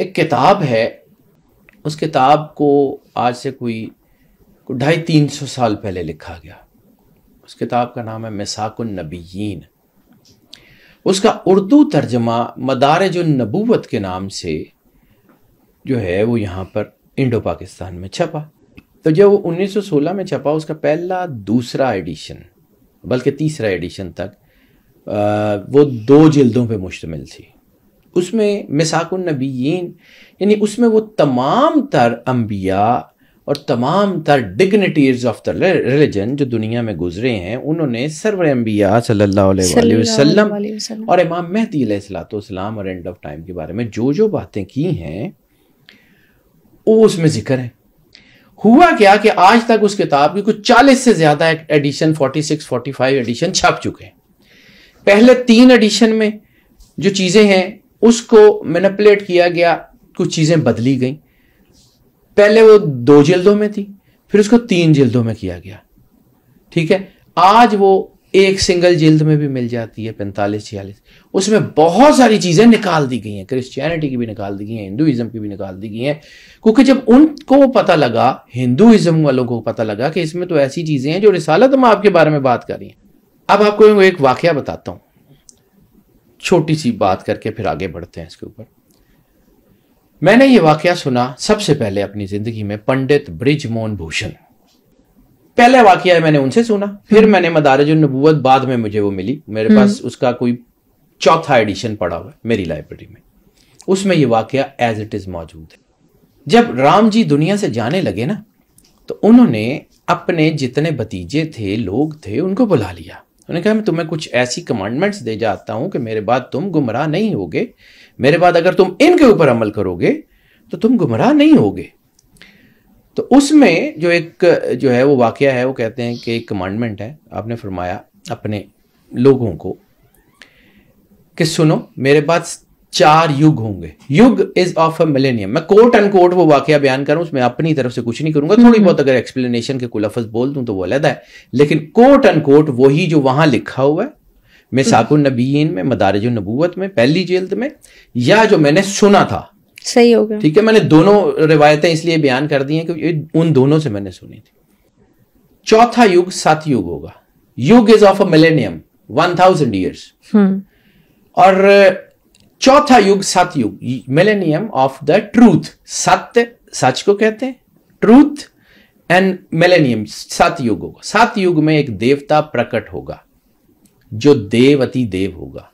एक किताब है उस किताब को आज से कोई ढाई तीन सौ साल पहले लिखा गया उस किताब का नाम है मिसाकुन नबीन उसका उर्दू तर्जमा जो नबूवत के नाम से जो है वो यहाँ पर इंडो पाकिस्तान में छपा तो जब वो 1916 में छपा उसका पहला दूसरा एडिशन बल्कि तीसरा एडिशन तक आ, वो दो जिल्दों पे मुश्तमिल थी उसमें मिसाकुन नबीन यानी उसमें वो तमाम तर अम्बिया और तमाम तर डिग्निटीज़ ऑफ द रिलीजन जो दुनिया में गुजरे हैं उन्होंने सरवर अम्बिया वसल्लम और इमाम महदी सलाम और एंड ऑफ टाइम के बारे में जो जो बातें की हैं वो उसमें जिक्र है हुआ क्या कि आज तक उस किताब की कुछ चालीस से ज़्यादा edition forty six forty five edition छप चुके हैं पहले तीन एडिशन में जो चीज़ें हैं उसको मैनिपुलेट किया गया कुछ चीज़ें बदली गई पहले वो दो जिल्दों में थी फिर उसको तीन जिल्दों में किया गया ठीक है आज वो एक सिंगल जिल्द में भी मिल जाती है पैंतालीस छियालीस उसमें बहुत सारी चीज़ें निकाल दी गई हैं क्रिश्चियनिटी की भी निकाल दी गई हैं हिंदुइज्म की भी निकाल दी गई हैं क्योंकि जब उनको पता लगा हिंदुइज्म वालों को पता लगा कि इसमें तो ऐसी चीज़ें हैं जो रिसालत हम आपके बारे में बात कर रही हैं अब आपको एक वाक्य बताता हूं छोटी सी बात करके फिर आगे बढ़ते हैं इसके ऊपर मैंने ये वाक्य सुना सबसे पहले अपनी जिंदगी में पंडित ब्रिजमोहन भूषण पहला वाक्य मैंने उनसे सुना फिर हम्म। मैंने मदारज नबूत बाद में मुझे वो मिली मेरे हम्म। पास उसका कोई चौथा एडिशन पड़ा हुआ है मेरी लाइब्रेरी में उसमें यह वाक्य एज इट इज मौजूद है जब राम जी दुनिया से जाने लगे ना तो उन्होंने अपने जितने भतीजे थे लोग थे उनको बुला लिया उन्होंने कहा मैं तुम्हें कुछ ऐसी कमांडमेंट्स दे जाता हूं कि मेरे बाद तुम गुमराह नहीं होगे मेरे बाद अगर तुम इनके ऊपर अमल करोगे तो तुम गुमराह नहीं होगे तो उसमें जो एक जो है वो वाक़ है वो कहते हैं कि एक कमांडमेंट है आपने फरमाया अपने लोगों को कि सुनो मेरे बाद चार युग होंगे युग इज ऑफ अ मिलेनियम मैं कोट एंड कोट वो वाक्य बयान करूं उसमें अपनी तरफ से कुछ नहीं करूंगा हम्म। थोड़ी बहुत अगर एक्सप्लेनेशन के कुलफज बोल दूं तो वो अलग है लेकिन कोट एंड कोट वही जो वहां लिखा हुआ है मैं साकुन हम्म। नबीन में मदारज नबूत में पहली जेल्द में या जो मैंने सुना था सही हो गया ठीक है मैंने दोनों रिवायतें इसलिए बयान कर दी हैं कि उन दोनों से मैंने सुनी थी चौथा युग सात युग होगा युग is of a millennium one thousand years और चौथा युग सतयुग मिलेनियम ऑफ द ट्रूथ सत्य सच को कहते हैं ट्रूथ एंड मिलेनियम सात होगा सात युग में एक देवता प्रकट होगा जो देवती देव होगा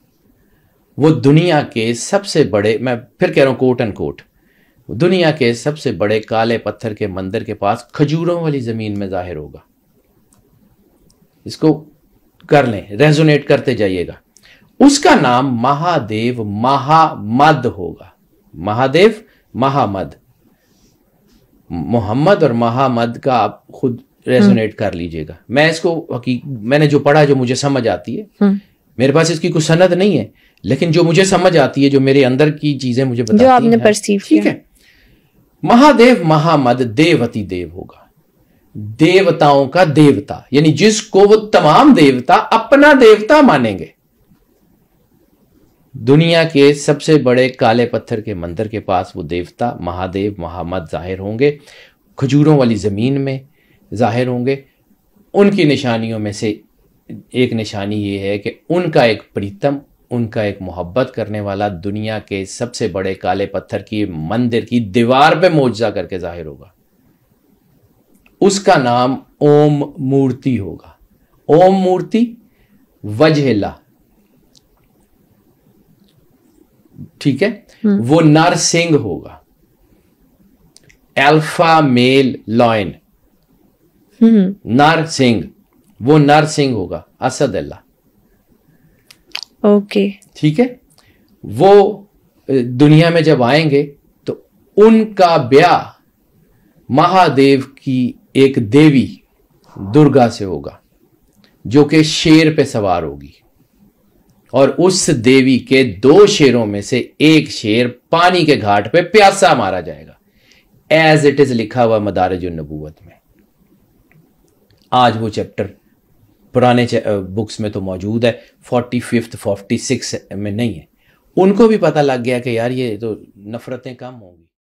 वो दुनिया के सबसे बड़े मैं फिर कह रहा हूं कोट एंड कोट दुनिया के सबसे बड़े काले पत्थर के मंदिर के पास खजूरों वाली जमीन में जाहिर होगा इसको कर लें रेजोनेट करते जाइएगा उसका नाम महादेव महामद होगा महादेव महामद मोहम्मद और महामद का आप खुद रेजोनेट हम्म। कर लीजिएगा मैं इसको मैंने जो पढ़ा जो मुझे समझ आती है हम्म। मेरे पास इसकी कुछ सनद नहीं है लेकिन जो मुझे समझ आती है जो मेरे अंदर की चीजें मुझे बताती जो आपने परसीव ठीक है महादेव महामद देवती देव होगा देवताओं का देवता यानी जिसको वो तमाम देवता अपना देवता मानेंगे दुनिया के सबसे बड़े काले पत्थर के मंदिर के पास वो देवता महादेव महामद जाहिर होंगे खजूरों वाली ज़मीन में जाहिर होंगे उनकी निशानियों में से एक निशानी ये है कि उनका एक प्रीतम उनका एक मोहब्बत करने वाला दुनिया के सबसे बड़े काले पत्थर की मंदिर की दीवार पे मुआवजा करके जाहिर होगा उसका नाम ओम मूर्ति होगा ओम मूर्ति वजहला ठीक है हम्म। वो नर सिंह होगा एल्फा मेल लॉयन हम्म। नर सिंह वो नर सिंह होगा असद अल्लाह ओके ठीक है वो दुनिया में जब आएंगे तो उनका ब्याह महादेव की एक देवी दुर्गा से होगा जो कि शेर पे सवार होगी और उस देवी के दो शेरों में से एक शेर पानी के घाट पे प्यासा मारा जाएगा एज इट इज लिखा हुआ मदारज नबूवत में आज वो चैप्टर पुराने बुक्स में तो मौजूद है फोर्टी फिफ्थ फोर्टी सिक्स में नहीं है उनको भी पता लग गया कि यार ये तो नफरतें कम होंगी